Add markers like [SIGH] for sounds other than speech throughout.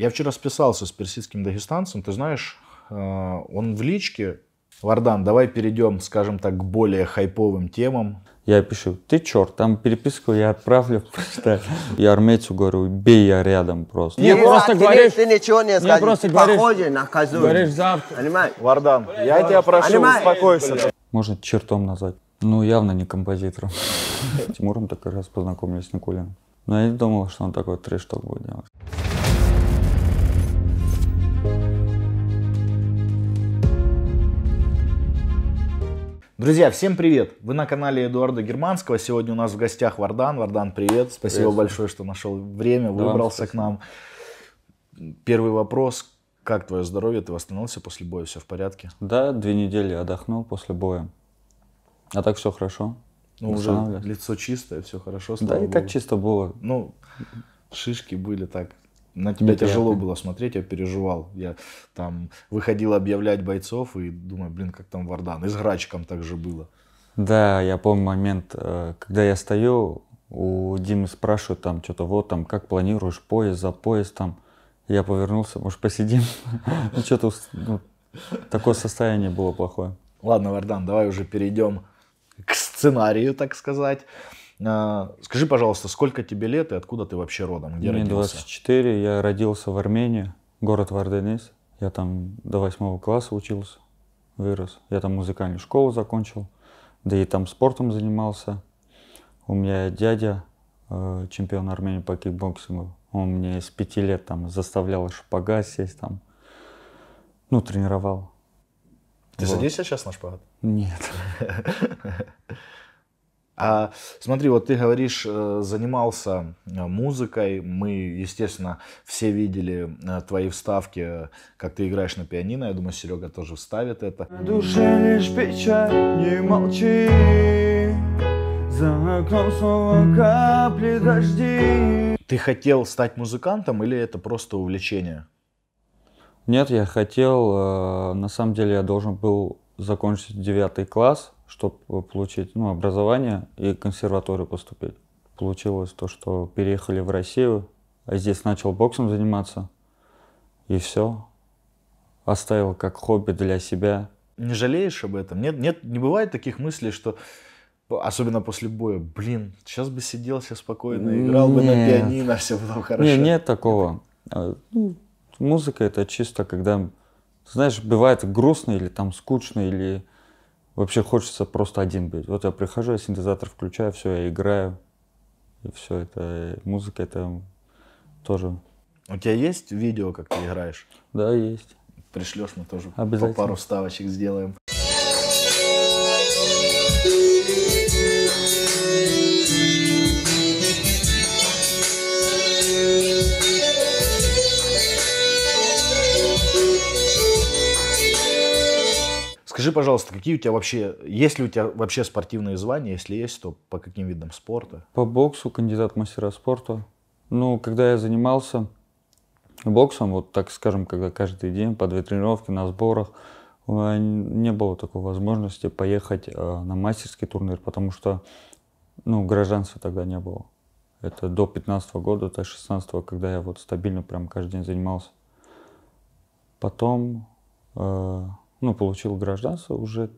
Я вчера списался с персидским дагестанцем. Ты знаешь, э, он в личке. Вардан, давай перейдем, скажем так, к более хайповым темам. Я пишу, ты черт, там переписку я отправлю просто. Я армейцу говорю, бей я рядом просто. Не, просто говоришь... Ты ничего не скажешь. просто говоришь... Похоже, наказуй. Говоришь завтра. Понимаешь? Вардан, я тебя прошу, успокойся. Можно чертом назвать. Ну, явно не композитором. [LAUGHS] Тимуром так раз познакомились с Кулином. Но я не думал, что он такой трэш-ток будет делать. Друзья, всем привет! Вы на канале Эдуарда Германского. Сегодня у нас в гостях Вардан. Вардан, привет! Спасибо привет. большое, что нашел время, выбрался к нам. Первый вопрос. Как твое здоровье? Ты восстановился после боя? Все в порядке? Да, две недели отдохнул после боя. А так все хорошо. Ну, уже лицо чистое, все хорошо. Да, и Богу. так чисто было. Ну, шишки были так на тебя Неприятно. тяжело было смотреть, я переживал. Я там выходил объявлять бойцов и думаю, блин, как там Вардан. И с Грачком так же было. Да, я помню момент, э, когда я стою, у Димы спрашивают там что-то, вот там, как планируешь поезд за пояс там. Я повернулся, может, посидим? [LAUGHS] Ну, что-то ну, такое состояние было плохое. Ладно, Вардан, давай уже перейдем к сценарию, так сказать. А, скажи, пожалуйста, сколько тебе лет и откуда ты вообще родом? Где Мне родился? 24, я родился в Армении, город Варденис. Я там до восьмого класса учился, вырос. Я там музыкальную школу закончил, да и там спортом занимался. У меня дядя, э, чемпион Армении по кикбоксингу, он мне с пяти лет там заставлял шпагат сесть там, ну, тренировал. Ты вот. садишься сейчас на шпагат? Нет. [LAUGHS] А смотри, вот ты говоришь, э, занимался э, музыкой. Мы, естественно, все видели э, твои вставки, как ты играешь на пианино. Я думаю, Серега тоже вставит это. На лишь печаль, не молчи. За окном снова капли дожди. Ты хотел стать музыкантом или это просто увлечение? Нет, я хотел, на самом деле я должен был закончить девятый класс, чтобы э, получить ну, образование и консерваторию поступить. Получилось то, что переехали в Россию, а здесь начал боксом заниматься, и все. Оставил как хобби для себя. Не жалеешь об этом? Нет, нет, не бывает таких мыслей, что особенно после боя, блин, сейчас бы сидел все спокойно, играл нет. бы на пианино, все было хорошо. Нет, нет такого. Э, ну, музыка это чисто, когда, знаешь, бывает грустно или там скучно, или Вообще хочется просто один быть. Вот я прихожу, я синтезатор включаю, все, я играю. И все это, и музыка это тоже. У тебя есть видео, как ты играешь? Да, есть. Пришлешь, мы тоже по пару вставочек сделаем. Скажи, пожалуйста, какие у тебя вообще, есть ли у тебя вообще спортивные звания? Если есть, то по каким видам спорта? По боксу кандидат мастера спорта. Ну, когда я занимался боксом, вот так скажем, когда каждый день по две тренировки на сборах, у меня не было такой возможности поехать э, на мастерский турнир, потому что ну, гражданства тогда не было. Это до 15 -го года, до 16 -го, когда я вот стабильно прям каждый день занимался. Потом э, ну, получил гражданство, уже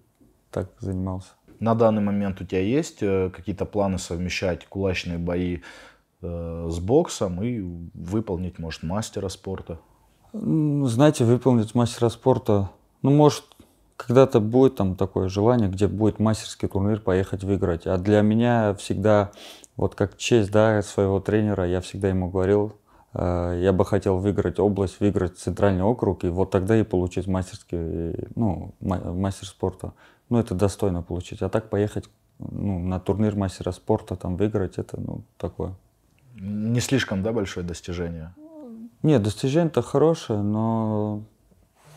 так занимался. На данный момент у тебя есть э, какие-то планы совмещать кулачные бои э, с боксом и выполнить, может, мастера спорта? Знаете, выполнить мастера спорта, ну, может, когда-то будет там такое желание, где будет мастерский турнир поехать выиграть. А для меня всегда, вот как честь да, своего тренера, я всегда ему говорил, Э, я бы хотел выиграть область, выиграть центральный округ, и вот тогда и получить мастерский, ну, мастер спорта. Ну, это достойно получить. А так поехать ну, на турнир мастера спорта, там выиграть, это, ну, такое. Не слишком, да, большое достижение? Нет, достижение-то хорошее, но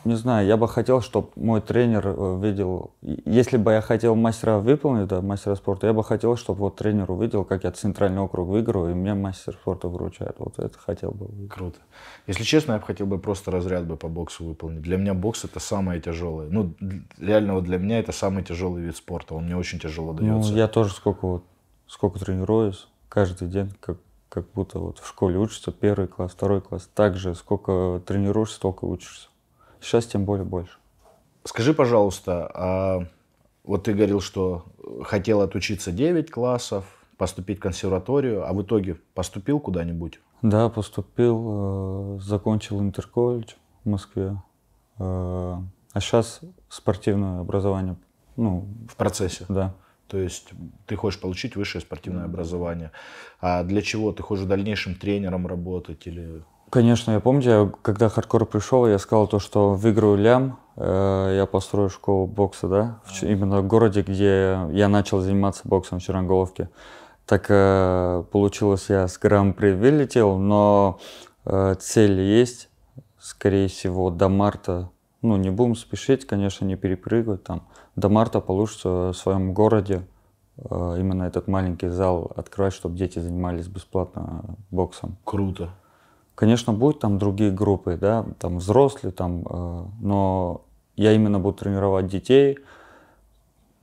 не знаю, я бы хотел, чтобы мой тренер э, видел, если бы я хотел мастера выполнить, да, мастера спорта, я бы хотел, чтобы вот тренер увидел, как я центральный округ выиграю, и мне мастер спорта вручает. Вот это хотел бы. Круто. Если честно, я бы хотел бы просто разряд бы по боксу выполнить. Для меня бокс это самое тяжелое. Ну, реально вот для меня это самый тяжелый вид спорта. Он мне очень тяжело ну, дается. Ну, я тоже сколько вот, сколько тренируюсь, каждый день, как как будто вот в школе учишься, первый класс, второй класс. Также сколько тренируешься, столько учишься. Сейчас тем более больше. Скажи, пожалуйста, а вот ты говорил, что хотел отучиться 9 классов, поступить в консерваторию, а в итоге поступил куда-нибудь? Да, поступил, э, закончил интерколледж в Москве. Э, а сейчас спортивное образование. Ну, в процессе? Да. То есть ты хочешь получить высшее спортивное образование. А для чего? Ты хочешь в дальнейшем тренером работать или Конечно, я помню, я, когда хардкор пришел, я сказал то, что выиграю лям, э, я построю школу бокса, да, в, а. именно в городе, где я начал заниматься боксом в Черноголовке. Так э, получилось, я с гран-при вылетел, но э, цель есть, скорее всего, до марта. Ну, не будем спешить, конечно, не перепрыгивать там. До марта получится в своем городе э, именно этот маленький зал открывать, чтобы дети занимались бесплатно боксом. Круто. Конечно, будут там другие группы, да, там взрослые, там, э, но я именно буду тренировать детей,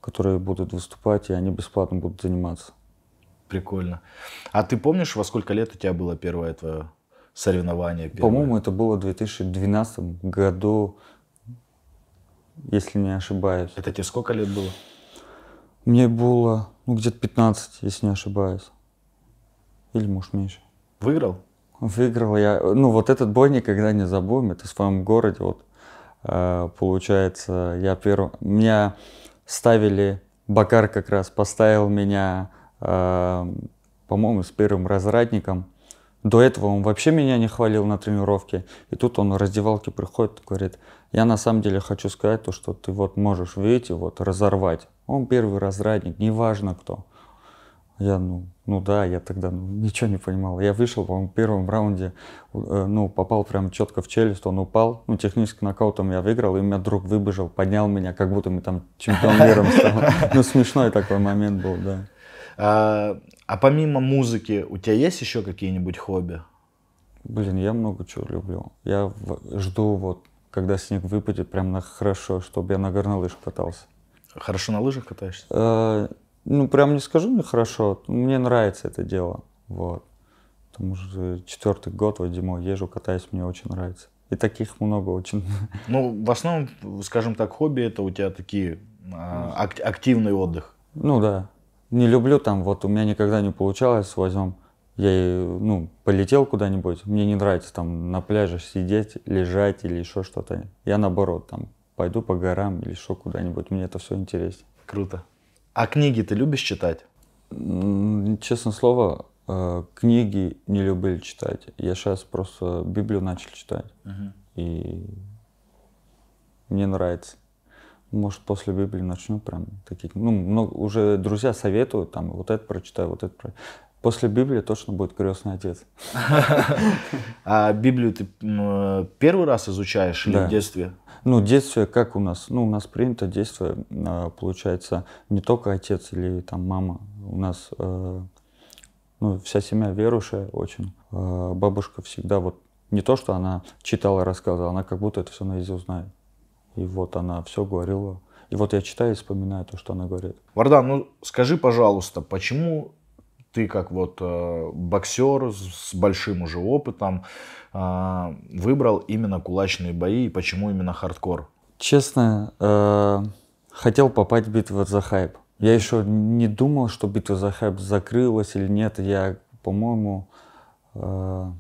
которые будут выступать, и они бесплатно будут заниматься. Прикольно. А ты помнишь, во сколько лет у тебя было первое твое соревнование? По-моему, это было в 2012 году, если не ошибаюсь. Это тебе сколько лет было? Мне было ну, где-то 15, если не ошибаюсь. Или, может, меньше. Выиграл? Выиграл я. Ну, вот этот бой никогда не забудем. Это в своем городе. Вот э, получается, я первый. Меня ставили. Бакар как раз поставил меня, э, по-моему, с первым разрядником. До этого он вообще меня не хвалил на тренировке. И тут он в раздевалке приходит и говорит, я на самом деле хочу сказать то, что ты вот можешь, видите, вот разорвать. Он первый разрадник, неважно кто. Я, ну, ну да, я тогда ничего не понимал. Я вышел, по-моему, в первом раунде, э, ну, попал прям четко в челюсть, он упал. Ну, технически нокаутом я выиграл, и у меня друг выбежал, поднял меня, как будто мы там чемпион мира стали. Ну, смешной такой момент был, да. А, а помимо музыки, у тебя есть еще какие-нибудь хобби? Блин, я много чего люблю. Я жду вот, когда снег выпадет, прям на хорошо, чтобы я на горнолыжах катался. Хорошо на лыжах катаешься? Э, ну, прям не скажу мне хорошо. Мне нравится это дело. Вот. Потому что четвертый год вот зимой езжу, катаюсь, мне очень нравится. И таких много очень. [LAUGHS] Ну, в основном, скажем так, хобби это у тебя такие а, ак- активный отдых. Ну да. Не люблю там, вот у меня никогда не получалось, возьмем, я ну, полетел куда-нибудь, мне не нравится там на пляже сидеть, лежать или еще что-то. Я наоборот там пойду по горам или еще куда-нибудь, мне это все интересно. Круто. А книги ты любишь читать? Честное слово, э, книги не любили читать. Я сейчас просто Библию начал читать. Угу. И мне нравится. Может, после Библии начну прям такие. Ну, много, уже друзья советуют, там, вот это прочитаю, вот это прочитаю. После Библии точно будет крестный отец. [LAUGHS] А Библию ты э, первый раз изучаешь или в детстве? Ну, действие как у нас? Ну, у нас принято действие, э, получается, не только отец или там мама. У нас э, ну, вся семья верующая очень. Э, бабушка всегда вот не то, что она читала, рассказывала, она как будто это все наизусть знает. И вот она все говорила. И вот я читаю и вспоминаю то, что она говорит. Вардан, ну скажи, пожалуйста, почему ты как вот э, боксер с большим уже опытом э, выбрал именно кулачные бои и почему именно хардкор? Честно, э, хотел попасть в битву за хайп. Я еще не думал, что битва за хайп закрылась или нет. Я, по-моему, в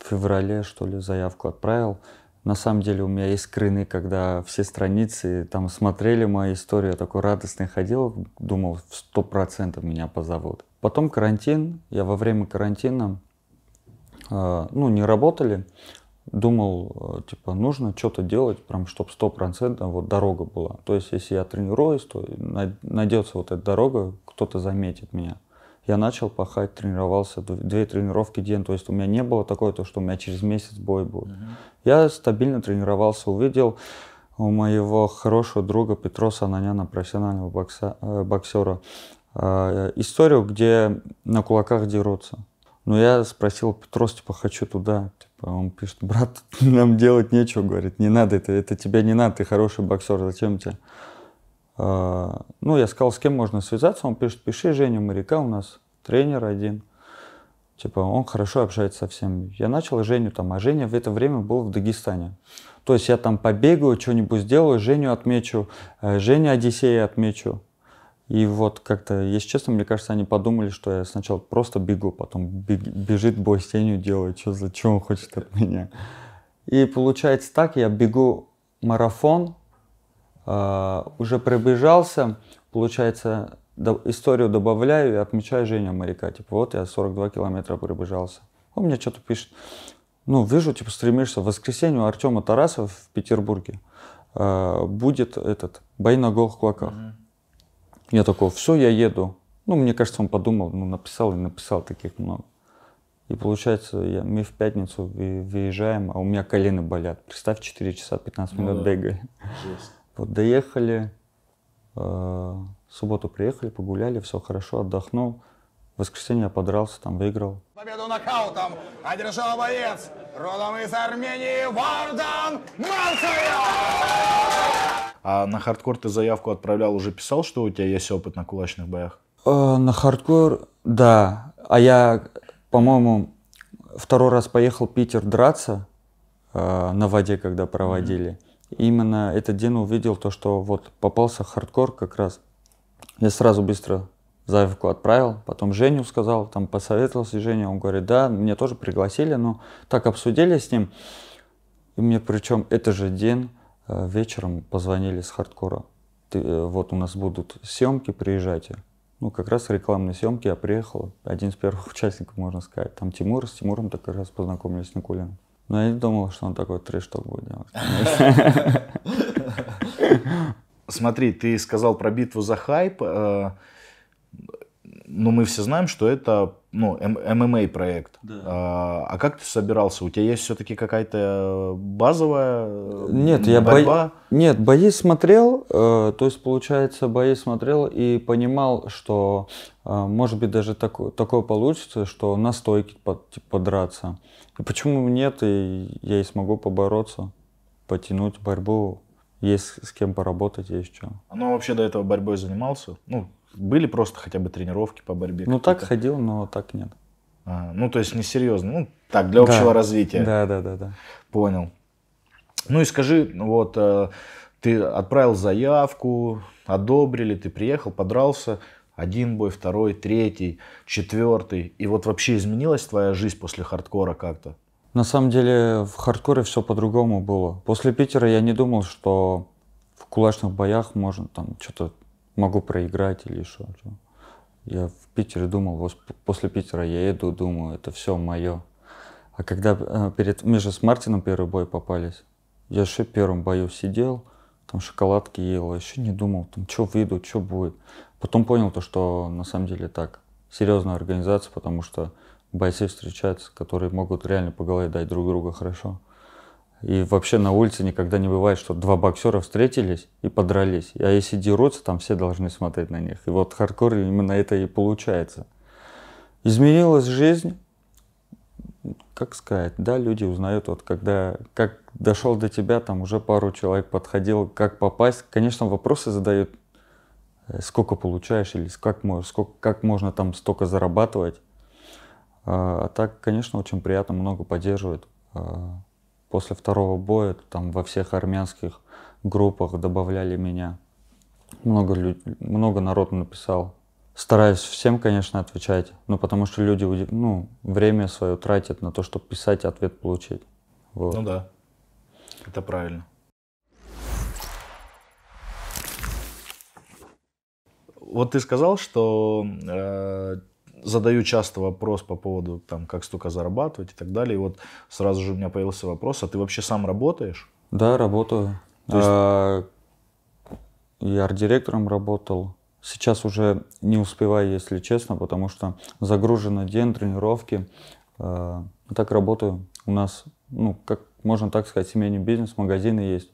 феврале, что ли, заявку отправил. На самом деле у меня есть скрины, когда все страницы там смотрели мою историю, я такой радостный ходил, думал, сто процентов меня позовут. Потом карантин. Я во время карантина, а, ну, не работали. Думал, э, типа, нужно что-то делать, прям, чтобы стопроцентно вот дорога была. То есть, если я тренируюсь, то найдется вот эта дорога, кто-то заметит меня. Я начал пахать, тренировался, две тренировки в день. То есть, у меня не было такое, то, что у меня через месяц бой будет. Mm-hmm. Я стабильно тренировался, увидел у моего хорошего друга Петроса Ананяна, профессионального бокса, э, боксера, а, историю, где на кулаках дерутся. Но ну, я спросил Петрос, типа, хочу туда. Типа, он пишет, брат, [LAUGHS] нам делать нечего, говорит, не надо, это, это тебе не надо, ты хороший боксер, зачем тебе? А, ну, я сказал, с кем можно связаться, он пишет, пиши Женю Моряка, у нас тренер один. Типа, он хорошо общается со всеми. Я начал Женю там, а Женя в это время был в Дагестане. То есть я там побегаю, что-нибудь сделаю, Женю отмечу, э, Женя Одиссея отмечу. И вот как-то, если честно, мне кажется, они подумали, что я сначала просто бегу, потом бежит бой с тенью делает, что за чего он хочет от меня. И получается так, я бегу марафон, э, уже пробежался, получается, до, историю добавляю и отмечаю Женя моряка. Типа, вот я 42 километра пробежался. Он мне что-то пишет. Ну, вижу, типа, стремишься. В воскресенье у Артема Тарасова в Петербурге э, будет этот, бой на голых кулаках. Mm-hmm. Я такой, все, я еду. Ну, мне кажется, он подумал, ну, написал и написал таких много. И получается, я, мы в пятницу выезжаем, а у меня колено болят. Представь, 4 часа 15 ну минут ну, да. бегали. [LAUGHS] Вот доехали, э, в субботу приехали, погуляли, все хорошо, отдохнул. В воскресенье я подрался, там выиграл. Победу нокаутом одержал боец родом из Армении Вардан Мансуев! А на хардкор ты заявку отправлял, уже писал, что у тебя есть опыт на кулачных боях? Э, на хардкор, да. А я, по-моему, второй раз поехал в Питер драться э, на воде, когда проводили. Mm-hmm. Именно этот день увидел то, что вот попался хардкор как раз. Я сразу быстро заявку отправил, потом Женю сказал, там посоветовался Женя, он говорит, да, меня тоже пригласили, но так обсудили с ним. И мне причем это же день Э, вечером позвонили с хардкора. Ты, э, вот у нас будут съемки, приезжайте. Ну, как раз рекламные съемки я приехал. Один из первых [LAUGHS] участников, можно сказать. Там Тимур, с Тимуром так раз познакомились с Никулиным. Но ну, я не думал, что он такой треш что будет делать. [LAUGHS] Смотри, ты сказал про битву за хайп. Э, Но ну, мы все знаем, что это ну, ММА-проект. Эм, да. А, а как ты собирался? У тебя есть все-таки какая-то э, базовая Нет, борьба? я бо... Нет, бои смотрел, э, то есть, получается, бои смотрел и понимал, что, э, может быть, даже так, такое получится, что на стойке под, типа, подраться. И почему нет, и я и смогу побороться, потянуть борьбу, есть с кем поработать, есть что. А ну, вообще до этого борьбой занимался? Ну, были просто хотя бы тренировки по борьбе? Ну так ходил, но так нет. А, ну то есть несерьезно. Ну так, для общего да. развития. Да, да, да, да. Понял. Ну и скажи, вот э, ты отправил заявку, одобрили, ты приехал, подрался, один бой, второй, третий, четвертый. И вот вообще изменилась твоя жизнь после хардкора как-то? На самом деле в хардкоре все по-другому было. После Питера я не думал, что в кулачных боях можно там что-то могу проиграть или что. Я в Питере думал, после Питера я еду, думаю, это все мое. А когда э, перед, мы же с Мартином первый бой попались, я еще в первом бою сидел, там шоколадки ел, а еще не думал, там, что выйду, что будет. Потом понял то, что на самом деле так, серьезная организация, потому что бойцы встречаются, которые могут реально по голове дать друг друга хорошо. И вообще на улице никогда не бывает, что два боксера встретились и подрались. А если дерутся, там все должны смотреть на них. И вот хардкор именно это и получается. Изменилась жизнь. Как сказать, да, люди узнают, вот когда, как дошел до тебя, там уже пару человек подходил, как попасть. Конечно, вопросы задают, э, сколько получаешь или как, сколько, как можно там столько зарабатывать. А, а так, конечно, очень приятно, много поддерживают. А, после второго боя там во всех армянских группах добавляли меня. Много, люд... много народу написал. Стараюсь всем, конечно, отвечать, но потому что люди ну, время свое тратят на то, чтобы писать и ответ получить. Вот. Ну да, это правильно. Вот ты сказал, что э, задаю часто вопрос по поводу, там, как столько зарабатывать и так далее. И вот сразу же у меня появился вопрос, а ты вообще сам работаешь? Да, работаю. есть... А, я арт-директором работал. Сейчас уже не успеваю, если честно, потому что загружено день, тренировки. А, так работаю. У нас, ну, как можно так сказать, семейный бизнес, магазины есть.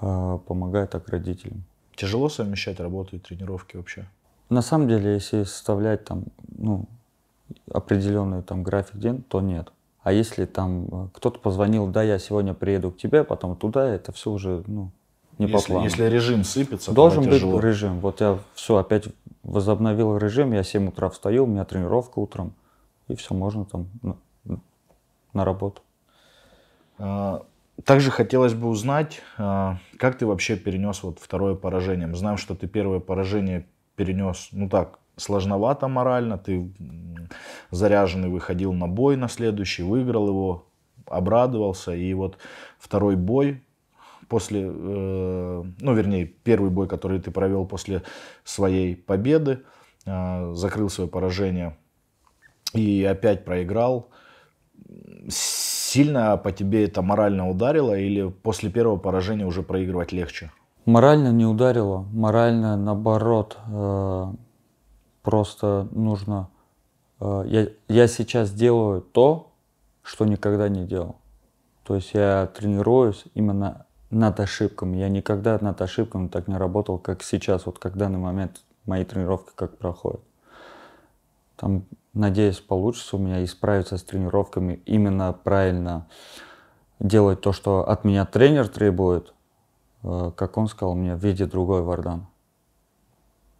А, помогаю так родителям. Тяжело совмещать работу и тренировки вообще? На самом деле, если составлять там, ну, определенный там график день, то нет. А если там э, кто-то позвонил, да, я сегодня приеду к тебе, потом туда, это все уже, ну, не если, по плану. Если режим сыпется, Должен быть тяжело. режим. Вот я все, опять возобновил режим, я 7 утра встаю, у меня тренировка утром, и все, можно там на, ну, на работу. А, также хотелось бы узнать, а, как ты вообще перенес вот второе поражение. Мы знаем, что ты первое поражение перенес, ну так, сложновато морально, ты заряженный выходил на бой на следующий, выиграл его, обрадовался, и вот второй бой после, э, ну вернее, первый бой, который ты провел после своей победы, э, закрыл свое поражение и опять проиграл, сильно по тебе это морально ударило или после первого поражения уже проигрывать легче? Морально не ударило, морально наоборот, э, просто нужно... Э, я, я сейчас делаю то, что никогда не делал. То есть я тренируюсь именно над ошибками. Я никогда над ошибками так не работал, как сейчас, вот как в данный момент мои тренировки как проходят. Там, надеюсь, получится у меня исправиться с тренировками именно правильно делать то, что от меня тренер требует – Э, как он сказал мне, в виде другой Вардан.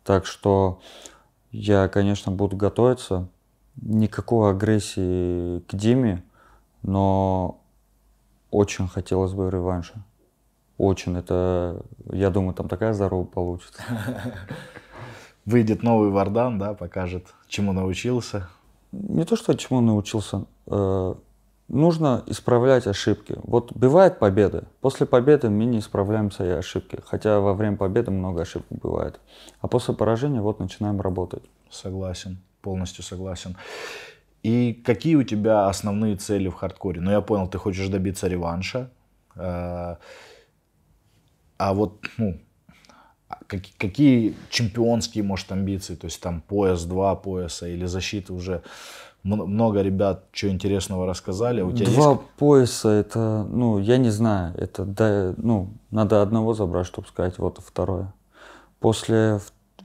Так что я, конечно, буду готовиться. Никакой агрессии к Диме, но очень хотелось бы реванша. Очень. Это, я думаю, там такая здороба получится. [LAUGHS] Выйдет новый Вардан, да, покажет, чему научился. Не то, что чему научился. Э, нужно исправлять ошибки. Вот бывают победы. После победы мы не исправляемся свои ошибки. Хотя во время победы много ошибок бывает. А после поражения вот начинаем работать. Согласен, полностью согласен. И какие у тебя основные цели в хардкоре? Ну, я понял, ты хочешь добиться реванша. Э, а вот, ну, а какие чемпионские, может, амбиции? То есть там пояс 2 пояса или защиты уже много ребят что интересного рассказали. А у тебя Два есть... пояса, это, ну, я не знаю, это, да, ну, надо одного забрать, чтобы сказать, вот второе. После,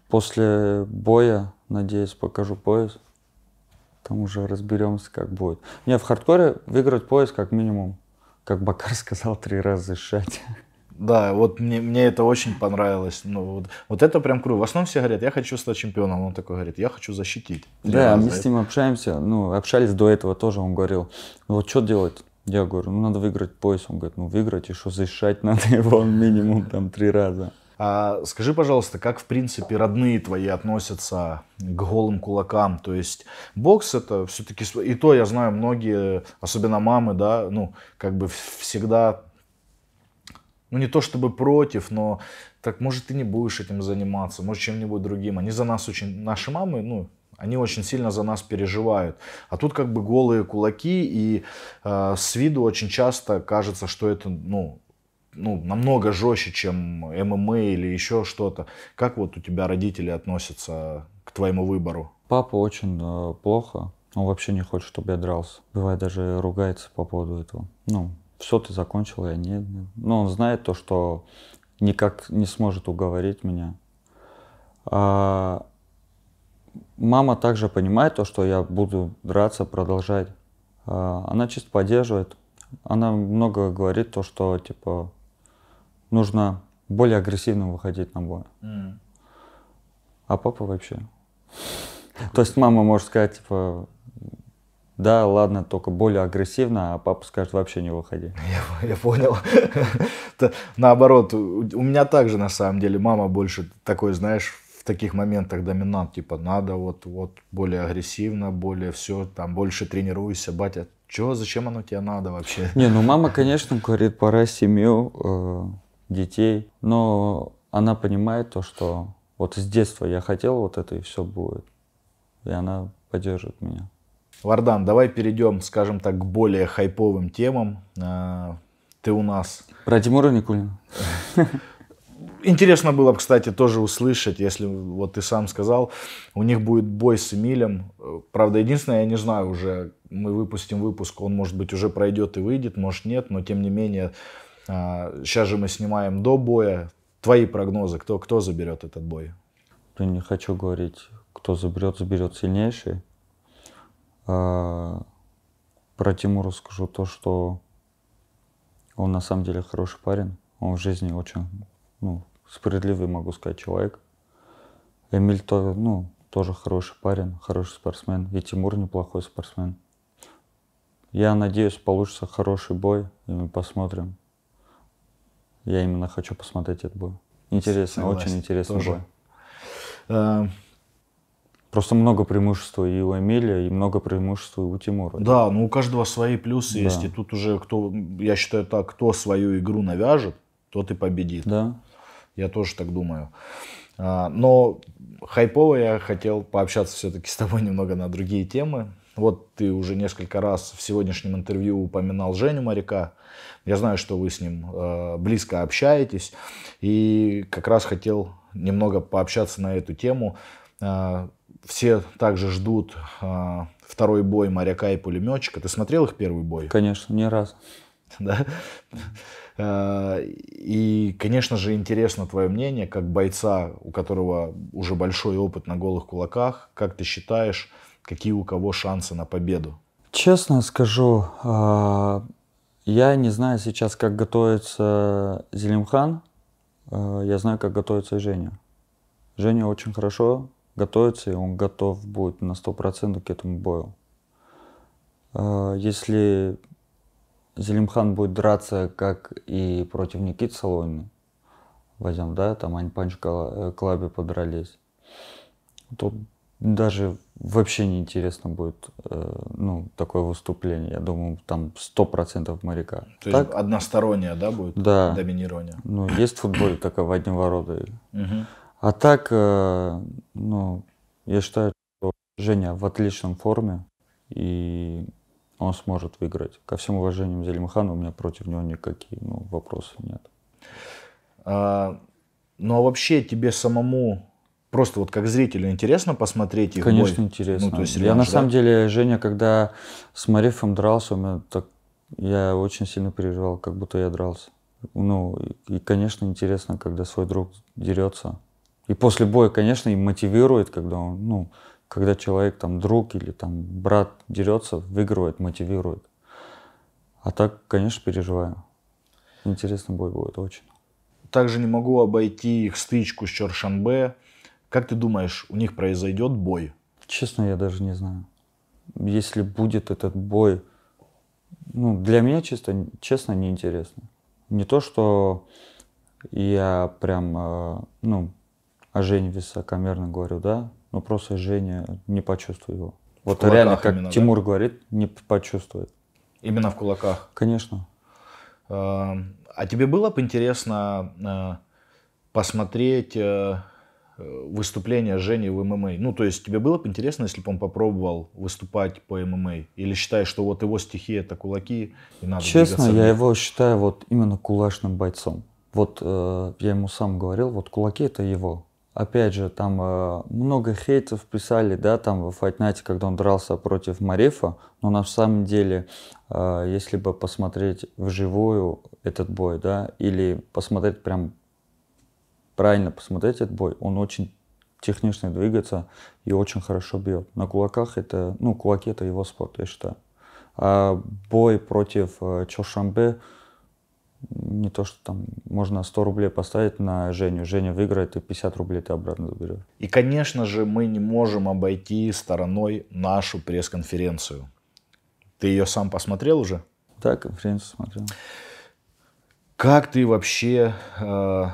после боя, надеюсь, покажу пояс, там уже разберемся, как будет. Не, в хардкоре выиграть пояс как минимум, как Бакар [LAUGHS] сказал, три раза дышать. Да, вот мне, мне это очень понравилось. Ну, вот, вот это прям круто. В основном все говорят, я хочу стать чемпионом. Он такой говорит, я хочу защитить. Да, мы с ним общаемся. Ну, общались до этого тоже. Он говорил, ну вот что делать? Я говорю, ну надо выиграть пояс. Он говорит, ну выиграть, и что защищать надо [LAUGHS] его минимум там три раза. А скажи, пожалуйста, как в принципе родные твои относятся к голым кулакам? То есть бокс это все-таки, и то я знаю, многие, особенно мамы, да, ну, как бы всегда ну не то чтобы против, но так может ты не будешь этим заниматься, может чем-нибудь другим. Они за нас очень, наши мамы, ну они очень сильно за нас переживают. А тут как бы голые кулаки и э, с виду очень часто кажется, что это ну ну, намного жестче, чем ММА или еще что-то. Как вот у тебя родители относятся к твоему выбору? Папа очень э, плохо. Он вообще не хочет, чтобы я дрался. Бывает даже ругается по поводу этого. Ну, все, ты закончил, я нет. Но он знает то, что никак не сможет уговорить меня. А мама также понимает то, что я буду драться, продолжать. А она чисто поддерживает. Она много говорит то, что типа нужно более агрессивно выходить на бой. Mm. А папа вообще. То есть мама может сказать, типа, да, ладно, только более агрессивно, а папа скажет, вообще не выходи. [LAUGHS] Я, я понял. [LAUGHS] Наоборот, у меня также на самом деле мама больше такой, знаешь, в таких моментах доминант, типа надо вот, вот более агрессивно, более все, там больше тренируйся, батя, чего, зачем оно тебе надо вообще? [LAUGHS] Не, ну мама, конечно, говорит, пора семью, э, детей, но она понимает то, что вот с детства я хотел вот это и все будет, и она поддержит меня. Вардан, давай перейдем, скажем так, к более хайповым темам. А, ты у нас... Про Тимура Никулина. [LAUGHS] Интересно было бы, кстати, тоже услышать, если вот ты сам сказал, у них будет бой с Эмилем. Правда, единственное, я не знаю уже, мы выпустим выпуск, он, может быть, уже пройдет и выйдет, может, нет, но тем не менее, сейчас а, же мы снимаем до боя. Твои прогнозы, кто, кто заберет этот бой? Да не хочу говорить, кто заберет, заберет сильнейший. А, про Тимура скажу то, что он на самом деле хороший парень. Он в жизни очень ну, справедливый, могу сказать, человек. Эмиль то, ну, тоже хороший парень, хороший спортсмен. И Тимур неплохой спортсмен. Я надеюсь, получится хороший бой, и мы посмотрим. Я именно хочу посмотреть этот бой. Интересно, очень интересный тоже. бой. Эм, Просто много преимуществ и у Эмилия, и много преимуществ и у Тимура. Да, но ну, у каждого свои плюсы да. есть. И тут уже кто, я считаю так, кто свою игру навяжет, тот и победит. Да. Я тоже так думаю. А, но хайпово я хотел пообщаться все-таки [LAUGHS] с тобой немного на другие темы. Вот ты уже несколько раз в сегодняшнем интервью упоминал Женю Моряка. Я знаю, что вы с ним а, близко общаетесь. И как раз хотел немного пообщаться на эту тему. А, все также ждут а, второй бой моряка и пулеметчика. Ты смотрел их первый бой? Конечно, не раз. [LAUGHS] Да? А, и, конечно же, интересно твое мнение, как бойца, у которого уже большой опыт на голых кулаках, как ты считаешь, какие у кого шансы на победу? Честно скажу, я не знаю сейчас, как готовится Зелимхан, я знаю, как готовится Женя. Женя очень хорошо готовится, и он готов будет на 100% к этому бою. Э, если Зелимхан будет драться, как и против Никит Солонина, возьмем, да, там они панч э, клабе подрались, то даже вообще неинтересно будет э, ну, такое выступление. Я думаю, там 100% моряка. То так? есть одностороннее, да, будет да. доминирование? Ну, есть в футболе такая в одни ворота. Угу. А так, э, ну, я считаю, что Женя в отличном форме, и он сможет выиграть. Ко всем уважениям Зелимхану, у меня против него никакие ну, вопросы нет. А, ну а вообще тебе самому просто вот как зрителю интересно посмотреть их Конечно, бой? Ну, интересно. Ну, то есть, я на да? самом деле, Женя, когда с Марифом дрался, у меня так, я очень сильно переживал, как будто я дрался. Ну, и, конечно, интересно, когда свой друг дерется. И после боя, конечно, и мотивирует, когда он, ну, когда человек там друг или там брат дерется, выигрывает, мотивирует. А так, конечно, переживаю. Интересный бой будет очень. Также не могу обойти их стычку с Чоршанбе. Как ты думаешь, у них произойдет бой? Честно, я даже не знаю. Если будет этот бой, ну, для меня чисто, честно, неинтересно. Не то, что я прям, э, ну, о а Жене высокомерно говорю, да, но просто Женя не почувствует его. Вот в реально, как именно, Тимур да? говорит, не почувствует. Именно в кулаках? Конечно. Эм, а тебе было бы интересно э, посмотреть э, выступление Жени в ММА? Ну, то есть тебе было бы интересно, если бы он попробовал выступать по ММА? Или считаешь, что вот его стихия это кулаки и надо Честно, я его считаю вот именно кулачным бойцом. Вот э, я ему сам говорил, вот кулаки это его опять же, там э, много хейтов писали, да, там во Файтнате, когда он дрался против Марифа, но на самом деле, э, если бы посмотреть вживую этот бой, да, или посмотреть прям правильно посмотреть этот бой, он очень технично двигается и очень хорошо бьет. На кулаках это, ну, кулаки это его спорт, я считаю. А бой против э, Чошамбе – не то, что там можно 100 рублей поставить на Женю, Женя выиграет, и 50 рублей ты обратно заберешь. И, конечно же, мы не можем обойти стороной нашу пресс-конференцию. Ты ее сам посмотрел уже? Да, конференцию смотрел. Как ты вообще, э,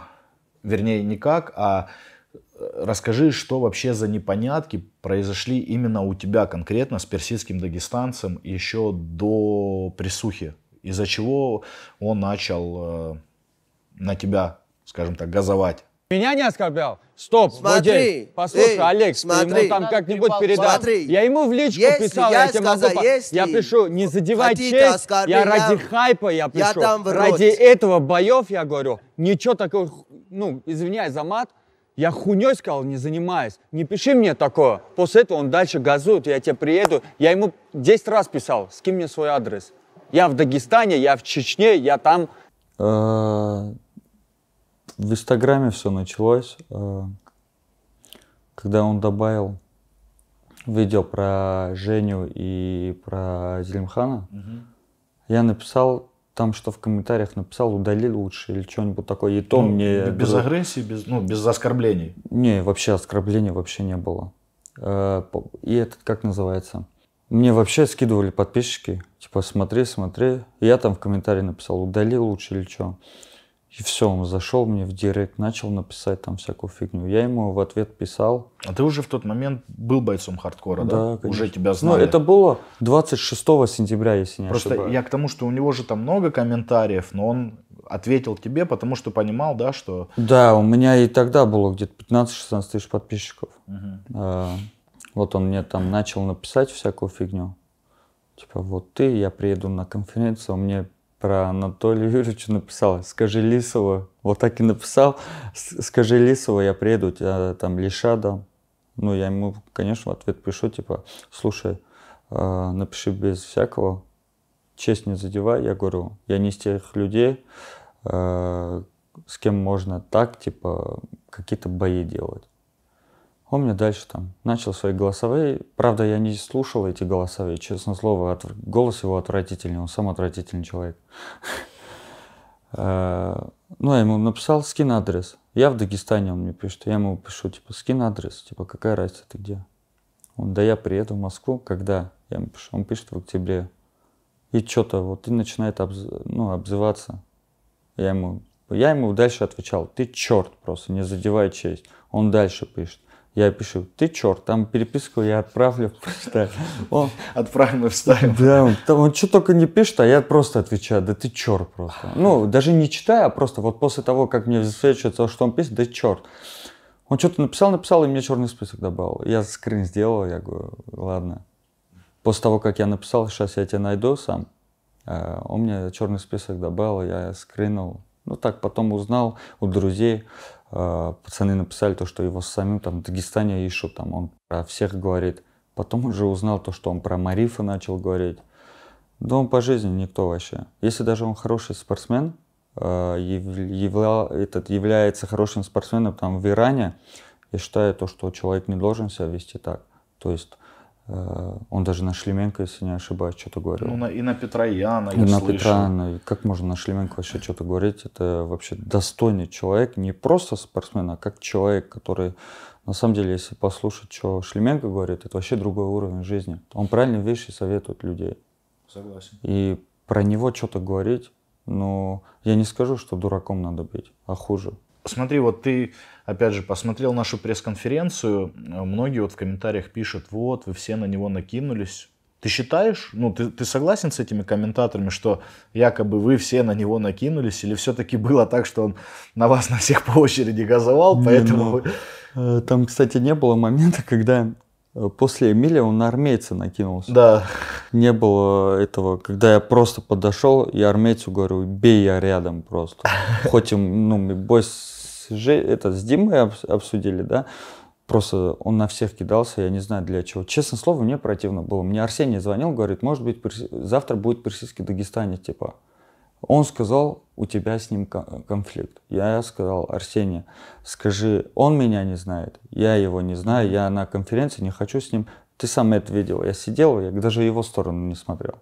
вернее, не как, а э, расскажи, что вообще за непонятки произошли именно у тебя конкретно с персидским дагестанцем еще до присухи из-за чего он начал э, на тебя, скажем так, газовать. Меня не оскорблял. Стоп, смотри, послушай, эй, Алекс, смотри, ему там как-нибудь передать. Смотри, я ему в личку если писал, я, я тебе сказал, могу... Если я пишу, не задевай честь, я ради хайпа я пишу. Я там ради этого боев я говорю, ничего такого, ну, извиняюсь за мат, я хуйней сказал, не занимаюсь. Не пиши мне такое. После этого он дальше газует, я тебе приеду. Я ему 10 раз писал, скинь мне свой адрес. Я в Дагестане, я в Чечне, я там. Э, в Инстаграме все началось, э, когда он добавил видео про Женю и про Зелимхана. Я написал там, что в комментариях написал, удали лучше или что-нибудь такое. И то ну, мне... Без было... агрессии, без, ну, без оскорблений? Не, вообще оскорблений вообще не было. Э, и этот, как называется? Мне вообще скидывали подписчики типа, смотри, смотри. я там в комментарии написал, удали лучше или что. И все, он зашел мне в директ, начал написать там всякую фигню. Я ему в ответ писал. А ты уже в тот момент был бойцом хардкора, да? да? Конечно. Уже тебя ну, знали. Ну, это было 26 сентября, если не Просто ошибаюсь. Просто я к тому, что у него же там много комментариев, но он ответил тебе, потому что понимал, да, что... Да, у меня и тогда было где-то 15-16 тысяч подписчиков. Угу. А, вот он мне там начал написать всякую фигню. Типа, вот ты, я приеду на конференцию, а мне про Анатолия Юрьевича написал, скажи Лисова, вот так и написал, скажи Лисова, я приеду, у тебя там лиша дам. Ну, я ему, конечно, в ответ пишу, типа, слушай, э, напиши без всякого, честь не задевай, я говорю, я не из тех людей, э, с кем можно так, типа, какие-то бои делать. Он мне дальше там начал свои голосовые. Правда, я не слушал эти голосовые, честно слово. От... Голос его отвратительный, он сам отвратительный человек. [LAUGHS] Э, ну, я ему написал скин адрес. Я в Дагестане, он мне пишет. Я ему пишу, типа, скин адрес. Типа, какая разница, ты где? Он, да я приеду в Москву, когда? Я ему пишу. Он пишет в октябре. И что-то вот и начинает обз... ну, обзываться. Я ему, я ему дальше отвечал, ты черт просто, не задевай честь. Он дальше пишет. Я пишу, ты черт, там переписку я отправлю, прочитаю. Он, Отправим и вставим. Да, он, там, он что только не пишет, а я просто отвечаю, да ты черт просто. Ну, даже не читая, а просто вот после того, как мне высвечивается, что он пишет, да черт. Он что-то написал, написал, и мне черный список добавил. Я скрин сделал, я говорю, ладно. После того, как я написал, сейчас я тебя найду сам. Э, он мне черный список добавил, я скринул. Ну так, потом узнал у друзей. А, пацаны написали то, что его самим там в Дагестане ищут, там он про всех говорит. Потом уже узнал то, что он про Марифа начал говорить. Да он по жизни никто вообще. Если даже он хороший спортсмен, а, явля, этот, является хорошим спортсменом там в Иране, я считаю то, что человек не должен себя вести так. То есть Э, он даже на Шлеменко, если не ошибаюсь, что-то говорил. Ну, и на Петрояна и на слышал. Петрояна. Как можно на Шлеменко вообще что-то говорить? Это вообще достойный человек, не просто спортсмен, а как человек, который... На самом деле, если послушать, что Шлеменко говорит, это вообще другой уровень жизни. Он правильные вещи советует людей. Согласен. И про него что-то говорить, но ну, я не скажу, что дураком надо быть, а хуже. Смотри, вот ты опять же, посмотрел нашу пресс-конференцию, э, многие вот в комментариях пишут, вот, вы все на него накинулись. Ты считаешь, ну, ты, ты согласен с этими комментаторами, что якобы вы все на него накинулись, или все-таки было так, что он на вас на всех по очереди газовал, не, поэтому... Ну, э, там, кстати, не было момента, когда э, после Эмилия он на армейца накинулся. Да. Не было этого, когда я просто подошел и армейцу говорю, бей я рядом просто. Хоть им, ну, бой же, это с Димой обсудили, да, просто он на всех кидался, я не знаю для чего. Честно слово, мне противно было. Мне Арсений звонил, говорит, может быть, завтра будет персидский Дагестанец, типа. Он сказал, у тебя с ним конфликт. Я сказал, Арсений, скажи, он меня не знает, я его не знаю, я на конференции не хочу с ним. Ты сам это видел. Я сидел, я даже его сторону не смотрел.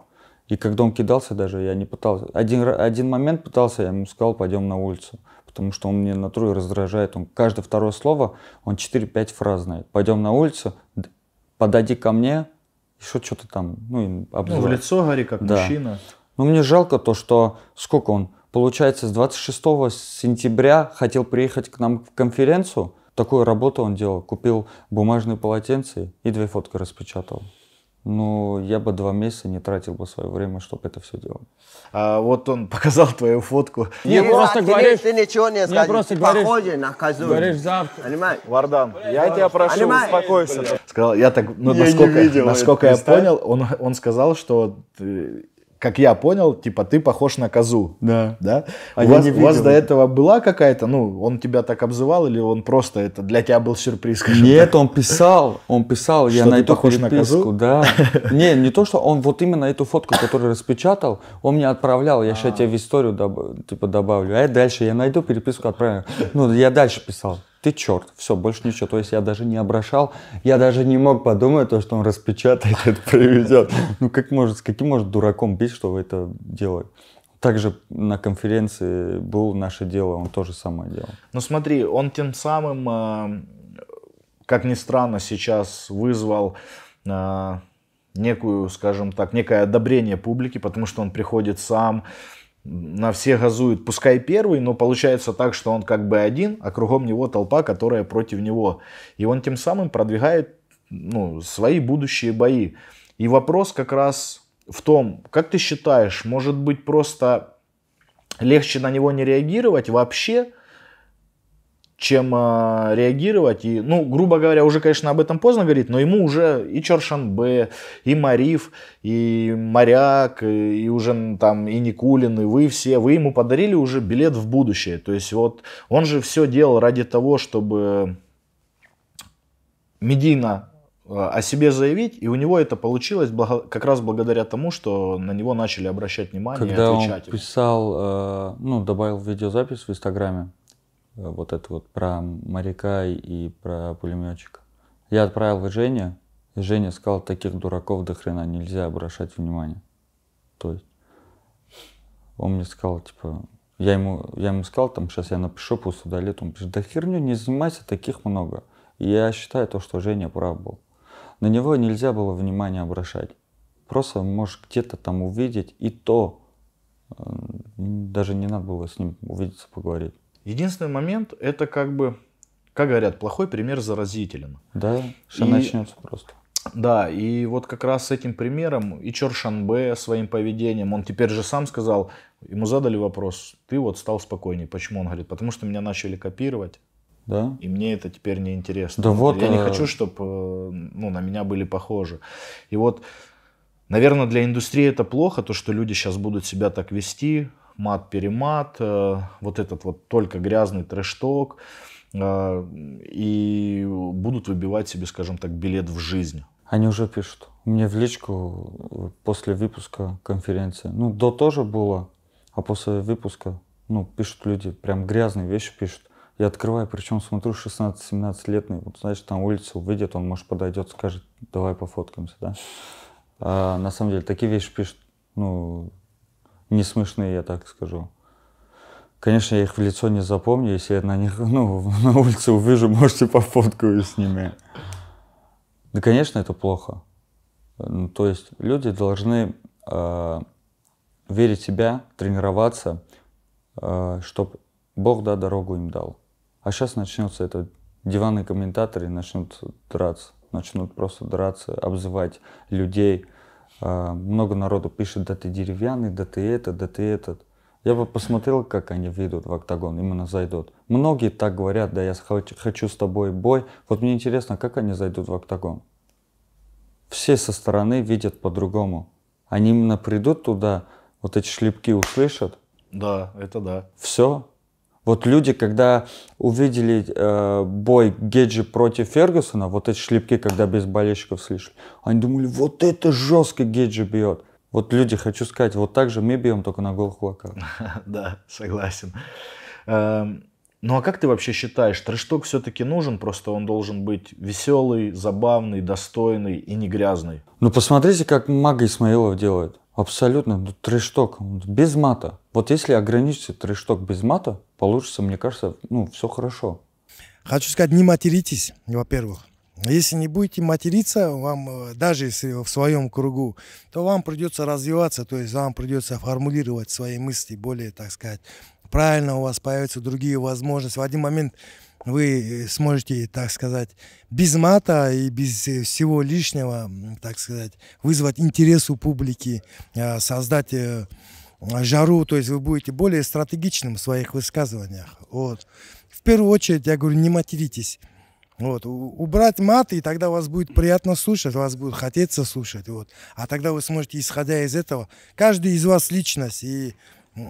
И когда он кидался даже, я не пытался. Один, один момент пытался, я ему сказал, пойдем на улицу потому что он мне на натурой раздражает. Он каждое второе слово, он 4-5 фраз знает. Пойдем на улицу, подойди ко мне, еще что-то там, ну, Ну, в лицо говори как да. мужчина. Но мне жалко то, что сколько он, получается, с 26 сентября хотел приехать к нам в конференцию, такую работу он делал, купил бумажные полотенца и две фотки распечатал. Ну, я бы два месяца не тратил бы свое время, чтобы это все делал. А вот он показал твою фотку. Не, не просто говоришь, ты ничего не скажешь. Не просто говоришь, Похоже на козу. Говоришь завтра. Понимаешь? Вардан, блин, я блин, тебя прошу, понимаешь? успокойся. Сказал, я так, ну, я насколько, видел насколько я понял, он, он сказал, что ты как я понял, типа ты похож на козу. Да. да? А у, вас, у вас до этого была какая-то, ну, он тебя так обзывал или он просто это для тебя был сюрприз? [LAUGHS] Нет, так? он писал, он писал, что я ты найду похож переписку, на козу? да. [LAUGHS] Не, не то, что он вот именно эту фотку, которую распечатал, он мне отправлял, я сейчас а. тебе в историю типа добавлю, а дальше я найду переписку, отправлю. Ну, я дальше писал ты черт, все, больше ничего. То есть я даже не обращал, я даже не мог подумать, то, что он распечатает это, привезет. Ну как может, с каким может дураком быть, что вы это делаете? Также на конференции был «Наше дело», он тоже самое делал. Ну смотри, он тем самым, а, как ни странно, сейчас вызвал а, некую, скажем так, некое одобрение публики, потому что он приходит сам, на все газуют. пускай первый, но получается так, что он как бы один, а кругом него толпа, которая против него. И он тем самым продвигает ну, свои будущие бои. И вопрос как раз в том, как ты считаешь, может быть просто легче на него не реагировать вообще, чем э, реагировать. И, ну, грубо говоря, уже, конечно, об этом поздно говорить, но ему уже и Чоршанбе, и Мариф, и Моряк, и, и уже там и Никулин, и вы все, вы ему подарили уже билет в будущее. То есть вот он же все делал ради того, чтобы медийно а, о себе заявить, и у него это получилось благо, как раз благодаря тому, что на него начали обращать внимание Когда и отвечать. Когда он писал, э, ну, добавил видеозапись в Инстаграме, вот это вот про моряка и про пулеметчика. Я отправил Жене, и Женя сказал, таких дураков до хрена нельзя обращать внимание. То есть он мне сказал, типа, я ему, я ему сказал, там, сейчас я напишу, пусть удалит. Он пишет, да херню не занимайся, таких много. И я считаю то, что Женя прав был. На него нельзя было внимания обращать. Просто можешь где-то там увидеть, и то э, даже не надо было с ним увидеться, поговорить. Единственный момент, это как бы, как говорят, плохой пример заразителен. Да, все начнется просто. Да, и вот как раз с этим примером и Б своим поведением, он теперь же сам сказал, ему задали вопрос, ты вот стал спокойнее, почему? Он говорит, потому что меня начали копировать, да? И мне это теперь не интересно. Да вот, я не хочу, чтобы э, ну, на меня были похожи. И вот, наверное, для индустрии это плохо, то, что люди сейчас будут себя так вести, мат-перемат, э, вот этот вот только грязный трэшток, э, и будут выбивать себе, скажем так, билет в жизнь. Они уже пишут. у меня в личку после выпуска конференции. Ну, до тоже было, а после выпуска, ну, пишут люди, прям грязные вещи пишут. Я открываю, причем смотрю 16-17 летний, вот значит, там улицу увидит, он, может, подойдет, скажет, давай пофоткаемся, да. А, на самом деле, такие вещи пишут, ну, не смешные, я так скажу. Конечно, я их в лицо не запомню, если я на них, [LAUGHS] ну, [LAUGHS] на улице увижу, можете пофоткаю с ними. Да, конечно, это плохо. Ну, то есть люди должны э, верить в себя, тренироваться, э, а, чтобы Бог, да, дорогу им дал. А сейчас начнется это, диванные комментаторы начнут драться, начнут просто драться, обзывать людей – а, много народу пишет, да ты деревянный, да ты этот, да ты этот. Я бы посмотрел, как они выйдут в октагон, именно зайдут. Многие так говорят, да я хочу с тобой бой. Вот мне интересно, как они зайдут в октагон. Все со стороны видят по-другому. Они именно придут туда, вот эти шлепки услышат. Да, это да. Все, вот люди, когда увидели э, бой Геджи против Фергюсона, вот эти шлепки, когда без болельщиков слышали, они думали, вот это жестко Геджи бьет. Вот люди, хочу сказать, вот так же мы бьем, только на голых кулаках. [LAUGHS] Да, согласен. Эм, ну а как ты вообще считаешь, трешток все-таки нужен, просто он должен быть веселый, забавный, достойный и не грязный? Ну посмотрите, как Мага Исмаилов делает. Абсолютно, ну, трешток, без мата. Вот если ограничиться трешток без мата, получится, мне кажется, ну, все хорошо. Хочу сказать, не материтесь, во-первых. Если не будете материться, вам э, даже если в своем кругу, то вам придется развиваться, то есть вам придется формулировать свои мысли более, так сказать, правильно у вас появятся другие возможности. В один момент вы э, сможете, так сказать, без мата и без э, всего лишнего, так сказать, вызвать интерес у публики, а, создать э, жару, то есть вы будете более стратегичным в своих высказываниях. Вот. В первую очередь, я говорю, не материтесь. Вот. Убрать мат, и тогда вас будет приятно слушать, вас будет хотеться слушать. Вот. А тогда вы сможете, исходя из этого, каждый из вас личность, и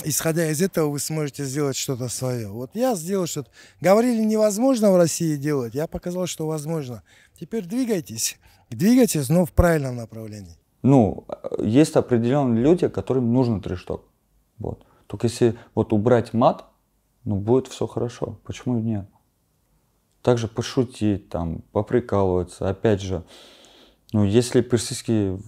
исходя из этого, вы сможете сделать что-то свое. Вот я сделал что-то. Говорили, невозможно в России делать. Я показал, что возможно. Теперь двигайтесь. Двигайтесь, но в правильном направлении. Ну, есть определенные люди, которым нужен трешток. Вот. Только если вот убрать мат, ну, будет все хорошо. Почему нет? Также пошутить, там, поприкалываться. Опять же, ну, если персидский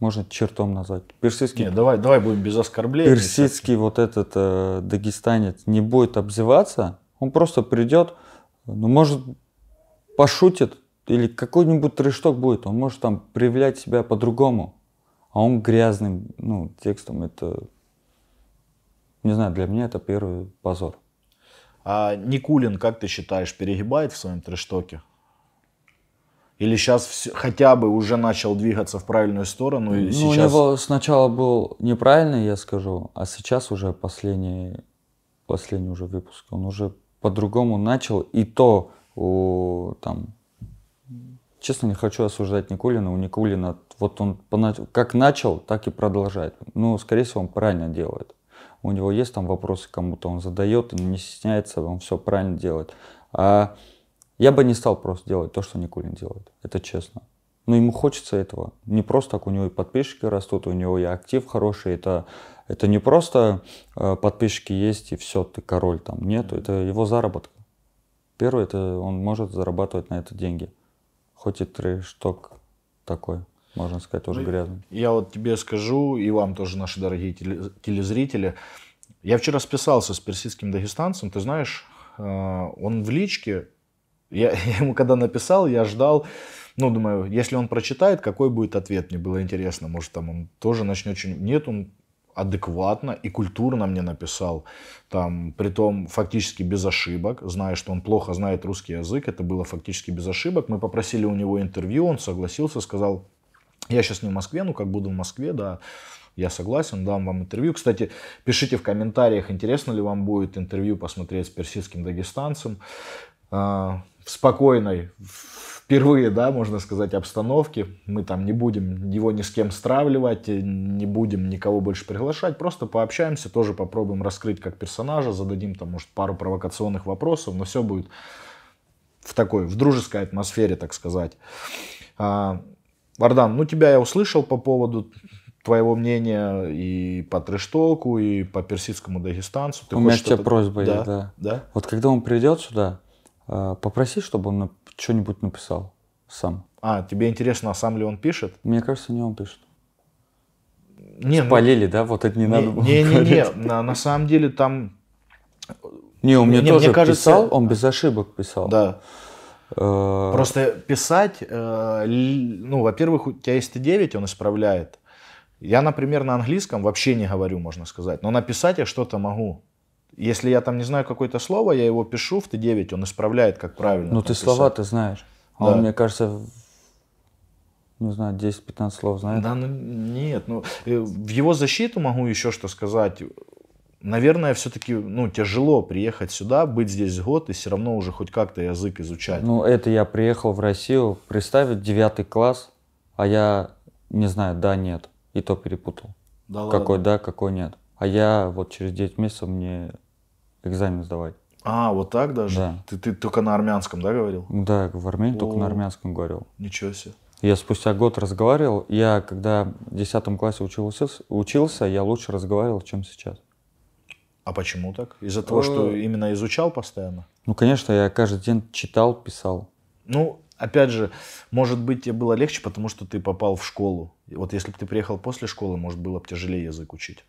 можно чертом назвать. Персидский... Нет, давай, давай будем без оскорблений. Персидский вот этот э, дагестанец не будет обзываться, он просто придет, ну, может, пошутит, или какой-нибудь трешток будет, он может там проявлять себя по-другому, а он грязным, ну, текстом, это, не знаю, для меня это первый позор. А Никулин, как ты считаешь, перегибает в своем трештоке? Или сейчас все, хотя бы уже начал двигаться в правильную сторону? И ну, сейчас... у него сначала был неправильный, я скажу, а сейчас уже последний, последний уже выпуск, он уже по-другому начал, и то у, там, честно, не хочу осуждать Никулина, у Никулина вот он как начал, так и продолжает. Ну, скорее всего, он правильно делает. У него есть там вопросы кому-то, он задает, не стесняется, он все правильно делает. А я бы не стал просто делать то, что Никулин делает. Это честно. Но ему хочется этого. Не просто так у него и подписчики растут, у него и актив хороший. Это, это не просто э, подписчики есть и все, ты король там. Нет, это его заработок. Первое, это он может зарабатывать на это деньги. Хоть и трешток такой, можно сказать, тоже ну, грязный. Я вот тебе скажу, и вам тоже, наши дорогие телезрители, я вчера списался с персидским дагестанцем, ты знаешь, э, он в личке я, [LAUGHS] я ему когда написал, я ждал, ну, думаю, если он прочитает, какой будет ответ, мне было интересно, может, там он тоже начнет очень, Нет, он адекватно и культурно мне написал, там, притом фактически без ошибок, зная, что он плохо знает русский язык, это было фактически без ошибок. Мы попросили у него интервью, он согласился, сказал, я сейчас не в Москве, ну как буду в Москве, да, я согласен, дам вам интервью. Кстати, пишите в комментариях, интересно ли вам будет интервью посмотреть с персидским дагестанцем. А, в спокойной, впервые, да, можно сказать, обстановке. Мы там не будем его ни с кем стравливать, э, не будем никого больше приглашать, просто пообщаемся, тоже попробуем раскрыть как персонажа, зададим там, может, пару провокационных вопросов, но все будет в такой, в дружеской атмосфере, так сказать. Вардан, а, ну тебя я услышал по поводу твоего мнения и по трештоку, и по персидскому дагестанцу. Ты У меня к тебе просьба да? есть, да. да. Вот когда он придет сюда, а, попроси, чтобы он что-нибудь написал сам. А, тебе интересно, а сам ли он пишет? Мне кажется, не он пишет. Не, ну, Спалили, ну, да? Вот это не, не надо не, было Не, не, не, на, на самом деле там... Не, он мне, мне тоже мне кажется... писал, он без ошибок писал. Да. Э, Просто писать, э, ну, во-первых, у тебя есть Т9, он исправляет. Я, например, на английском вообще не говорю, можно сказать, но написать я что-то могу. Если я там не знаю какое-то слово, я его пишу в Т9, он исправляет, как правильно. Ну, ты слова-то знаешь. А да. он, мне кажется, не знаю, 10-15 слов знает. Да, ну нет. Ну, э, в его защиту могу еще что сказать. Наверное, все-таки ну, тяжело приехать сюда, быть здесь год и все равно уже хоть как-то язык изучать. Ну, это я приехал в Россию, представить 9 класс, а я не знаю, да, нет. И то перепутал. Да какой ладно. да, какой нет. А я вот через 9 месяцев мне экзамен сдавать. А, вот так даже? Да. Ты, ты только на армянском, да, говорил? Да, в Армении только на армянском говорил. Ничего себе. Я спустя год разговаривал. Я, когда в 10 классе учился, учился, я лучше разговаривал, чем сейчас. А почему так? Из-за того, что э. именно изучал постоянно? Ну, конечно, я каждый день читал, писал. Ну, опять же, может быть, тебе было легче, потому что ты попал в школу. Вот если бы ты приехал после школы, может, было бы тяжелее язык учить.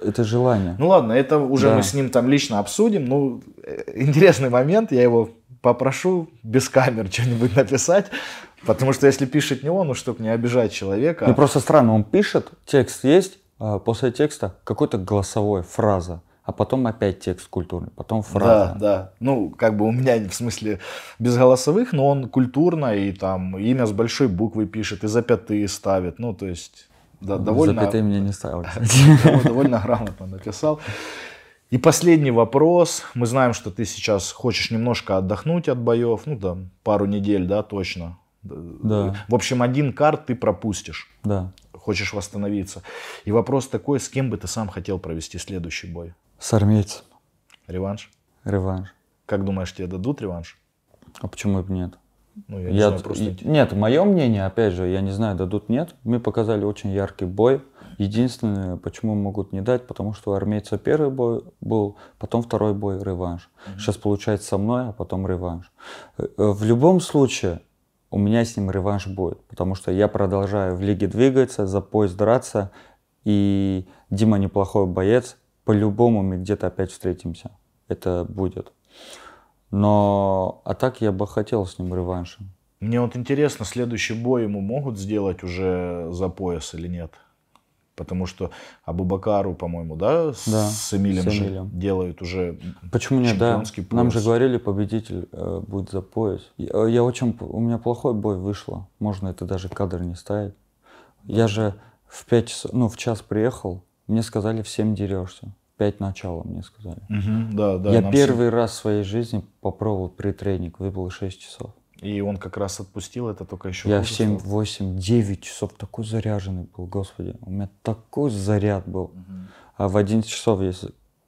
Это желание. Ну ладно, это уже да. мы с ним там лично обсудим. Ну, э, интересный момент, я его попрошу без камер что-нибудь написать. Потому что если пишет не он, ну чтобы не обижать человека. Ну просто странно, он пишет, текст есть, а после текста какой-то голосовой фраза, а потом опять текст культурный, потом фраза. Да, да. Ну, как бы у меня в смысле без голосовых, но он культурно и там имя с большой буквы пишет, и запятые ставит. Ну, то есть да, довольно... Запятой меня не ставил. [LAUGHS] довольно грамотно написал. И последний вопрос. Мы знаем, что ты сейчас хочешь немножко отдохнуть от боев. Ну, там, пару недель, да, точно. Э, да. В общем, один карт ты пропустишь. Да. Хочешь восстановиться. И вопрос такой, с кем бы ты сам хотел провести следующий бой? С армейцем. Реванш? Реванш. Как думаешь, тебе дадут реванш? А почему бы нет? Ну, я, не знаю, просто... Нет, мое мнение, опять же, я не знаю, дадут нет. Мы показали очень яркий бой. Единственное, почему могут не дать, потому что у армейца первый бой был, потом второй бой реванш. Mm-hmm. Сейчас получается со мной, а потом реванш. Э, э, в любом случае, у меня с ним реванш будет, потому что я продолжаю в лиге двигаться, за пояс драться, и Дима неплохой боец, по-любому мы где-то опять встретимся. Это будет. Но, а так я бы хотел с ним реванша. Мне вот интересно, следующий бой ему могут сделать уже за пояс или нет? Потому что Абубакару, по-моему, да, с, да, с Эмилем, с Эмилем. Же делают уже Почему нет, да? Пояс. Нам же говорили, победитель э, будет за пояс. Я, э, я очень, у меня плохой бой вышло. Можно это даже кадр не ставить. Да. Я же в 5 часов, ну, в час приехал, мне сказали, в 7 дерешься пять начала, мне сказали. Угу, да, да, я первый все... раз в своей жизни попробовал притренинг, выпало 6 часов. И он как раз отпустил это только еще. Я в 7, 8, 9 часов такой заряженный был, господи. У меня такой заряд был. Угу. А в 11 часов я,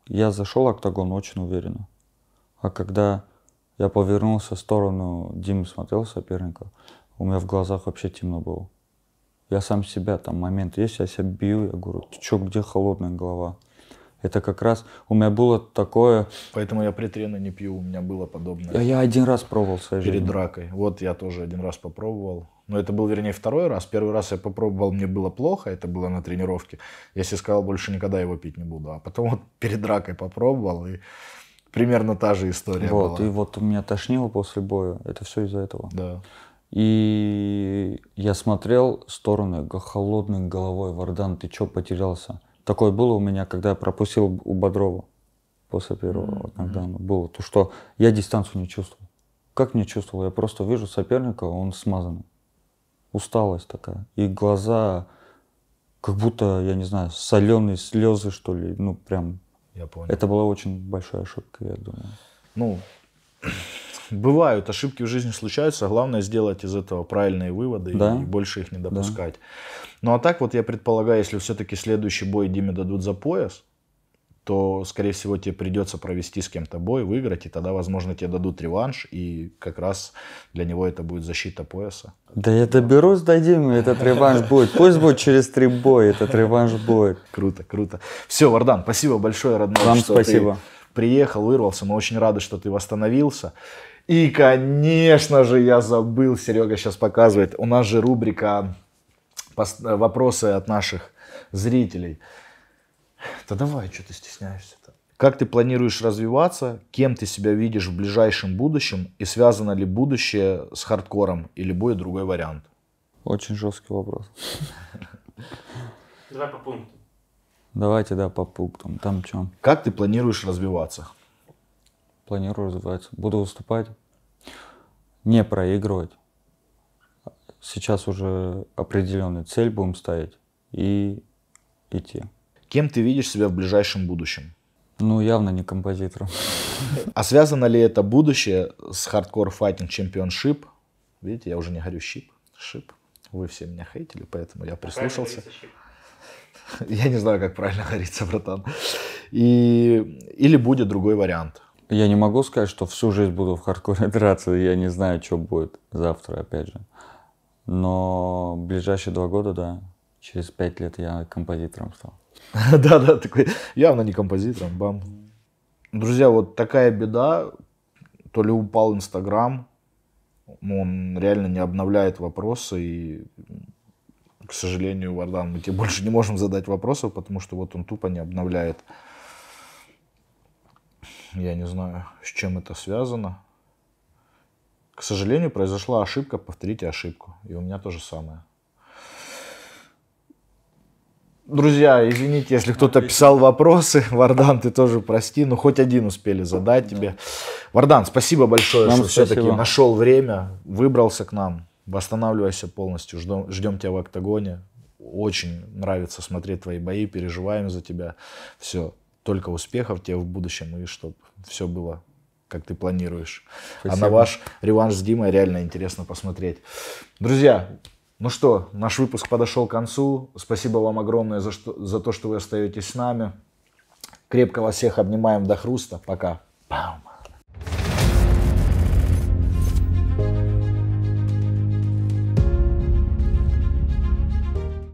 я зашел в октагон очень уверенно. А когда я повернулся в сторону Димы, смотрел соперника, у меня в глазах вообще темно было. Я сам себя, там момент есть, я себя бью, я говорю, ты чё, где холодная голова? Это как раз у меня было такое... Поэтому я притрена не пью, у меня было подобное. А я один раз пробовал в своей Перед жизни. дракой. Вот я тоже один раз попробовал. Но это был, вернее, второй раз. Первый раз я попробовал, мне было плохо, это было на тренировке. Я себе сказал, больше никогда его пить не буду. А потом вот [LAUGHS] перед дракой попробовал, и примерно та же история вот, была. И вот у меня тошнило после боя. Это все из-за этого. Да. И я смотрел в стороны, холодной головой, Вардан, ты что потерялся? Такое было у меня, когда я пропустил у Бодрова после первого mm-hmm. нокдауна. Было то, что я дистанцию не чувствовал. Как не чувствовал? Я просто вижу соперника, он смазанный. Усталость такая. И глаза как будто, я не знаю, соленые слезы, что ли. Ну, прям... Я понял. Это была очень большая ошибка, я думаю. Ну, бывают, ошибки в жизни случаются, главное сделать из этого правильные выводы да. и больше их не допускать. Да. Ну а так вот я предполагаю, если все-таки следующий бой Диме дадут за пояс, то, скорее всего, тебе придется провести с кем-то бой, выиграть, и тогда, возможно, тебе дадут реванш, и как раз для него это будет защита пояса. Да я доберусь до Димы, этот реванш будет. Пусть будет через три боя, этот реванш будет. Круто, круто. Все, Вардан, спасибо большое, родной. Вам что спасибо. Ты приехал, вырвался. Мы очень рады, что ты восстановился. И, конечно же, я забыл, Серега сейчас показывает. У нас же рубрика «Вопросы от наших зрителей». Да давай, что ты стесняешься-то? Как ты планируешь развиваться? Кем ты себя видишь в ближайшем будущем? И связано ли будущее с хардкором и любой другой вариант? Очень жесткий вопрос. Давай по пунктам. Давайте, да, по пунктам. Там чем? Как ты планируешь развиваться? планирую развиваться. Буду выступать, не проигрывать. Сейчас уже определенную цель будем ставить и идти. Кем ты видишь себя в ближайшем будущем? Ну, явно не композитором. А связано ли это будущее с Hardcore Fighting Championship? Видите, я уже не говорю шип, шип. Вы все меня хейтили, поэтому я прислушался. Я не знаю, как правильно говорится, братан. И... Или будет другой вариант – я не могу сказать, что всю жизнь буду в хардкоре драться, я не знаю, что будет завтра, опять же. Но ближайшие два года, да, через пять лет я композитором стал. Да-да, [LAUGHS] такой явно не композитором, бам. Друзья, вот такая беда, то ли упал Инстаграм, ну, он реально не обновляет вопросы, и, к сожалению, Вардан, мы тебе [LAUGHS] больше не можем задать вопросов, потому что вот он тупо не обновляет я не знаю, с чем это связано. К сожалению, произошла ошибка, повторите ошибку. И у меня то же самое. Друзья, извините, если кто-то писал вопросы. [LAUGHS] Вардан, ты тоже прости, но хоть один успели задать тебе. Вардан, спасибо большое, нам что все-таки нашел время, выбрался к нам. Восстанавливайся полностью, ждем, ждем тебя в октагоне. Очень нравится смотреть твои бои, переживаем за тебя. Все, только успехов тебе в будущем и чтобы все было как ты планируешь. Спасибо. А на ваш реванш с Димой реально интересно посмотреть. Друзья, ну что, наш выпуск подошел к концу. Спасибо вам огромное за, что, за то, что вы остаетесь с нами. Крепко вас всех обнимаем до хруста. Пока. Пам.